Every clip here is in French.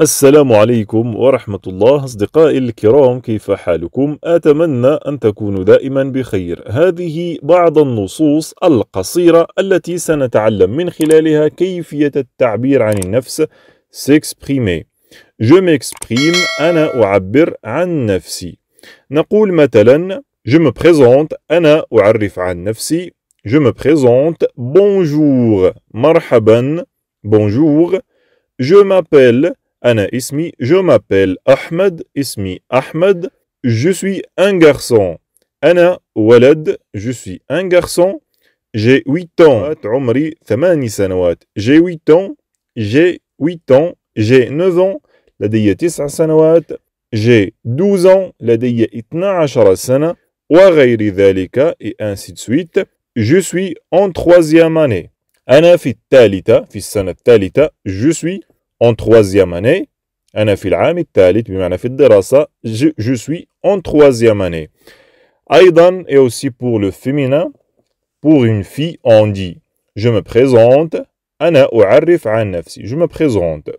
السلام عليكم ورحمة الله أصدقائي الكرام كيف حالكم؟ أتمنى أن تكونوا دائما بخير هذه بعض النصوص القصيرة التي سنتعلم من خلالها كيفية التعبير عن النفس s'exprimer Je m'exprime أنا أعبر عن نفسي نقول مثلا Je me présente أنا أعرف عن نفسي Je me présente Bonjour مرحبا Bonjour Je m'appelle Ana ismi, je m'appelle Ahmed, ismi Ahmed, je suis un garçon. Ana walad, je suis un garçon. J'ai 8 ans. J'ai 8 ans. J'ai 8 ans. J'ai 9 ans. لدي sanawat. J'ai 12 ans. لدي 12 Wa dhalika. et ainsi de suite. Je suis en troisième année. أنا fit talita, Je suis en troisième année. Je, je suis en troisième année. Aidan est aussi pour le féminin. Pour une fille, on dit Je me présente. Je me présente.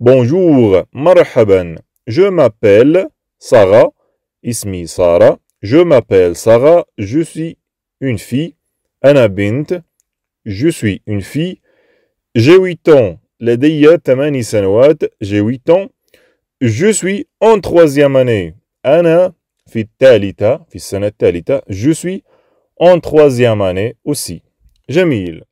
Bonjour, marhaban. Je m'appelle Sarah. Ismi Sarah. Je m'appelle Sarah. Je suis une fille. Je suis une fille. J'ai 8 ans j'ai 8 ans je suis en troisième année Anna, je suis en troisième année aussi Jamil.